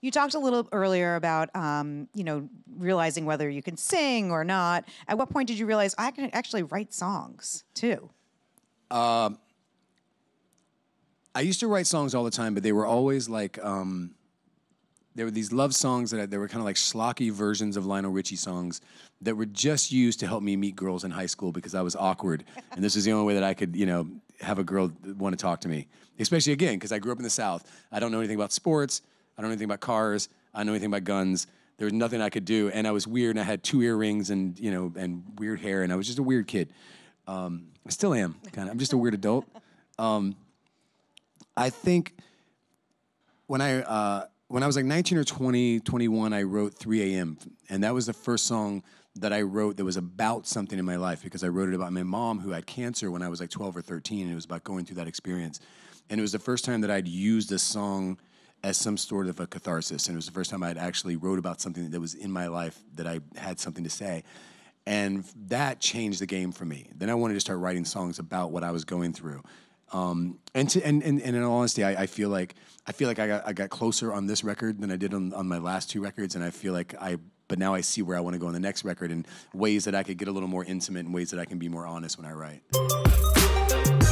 You talked a little earlier about, um, you know, realizing whether you can sing or not. At what point did you realize I can actually write songs too? Um, I used to write songs all the time, but they were always like, um, there were these love songs that I, they were kind of like schlocky versions of Lionel Richie songs that were just used to help me meet girls in high school because I was awkward, and this is the only way that I could, you know, have a girl want to talk to me. Especially again because I grew up in the South. I don't know anything about sports. I don't know anything about cars. I don't know anything about guns. There was nothing I could do, and I was weird. And I had two earrings, and you know, and weird hair, and I was just a weird kid. Um, I still am kind of. I'm just a weird adult. Um, I think when I uh, when I was like 19 or 20, 21, I wrote 3 a.m. and that was the first song that I wrote that was about something in my life because I wrote it about my mom who had cancer when I was like 12 or 13, and it was about going through that experience. And it was the first time that I'd used a song as some sort of a catharsis. And it was the first time I'd actually wrote about something that was in my life that I had something to say. And that changed the game for me. Then I wanted to start writing songs about what I was going through. Um, and, to, and, and, and in all honesty, I, I, feel like I feel like I got, I got closer on this record than I did on, on my last two records, and I feel like I but now I see where I want to go on the next record and ways that I could get a little more intimate and ways that I can be more honest when I write.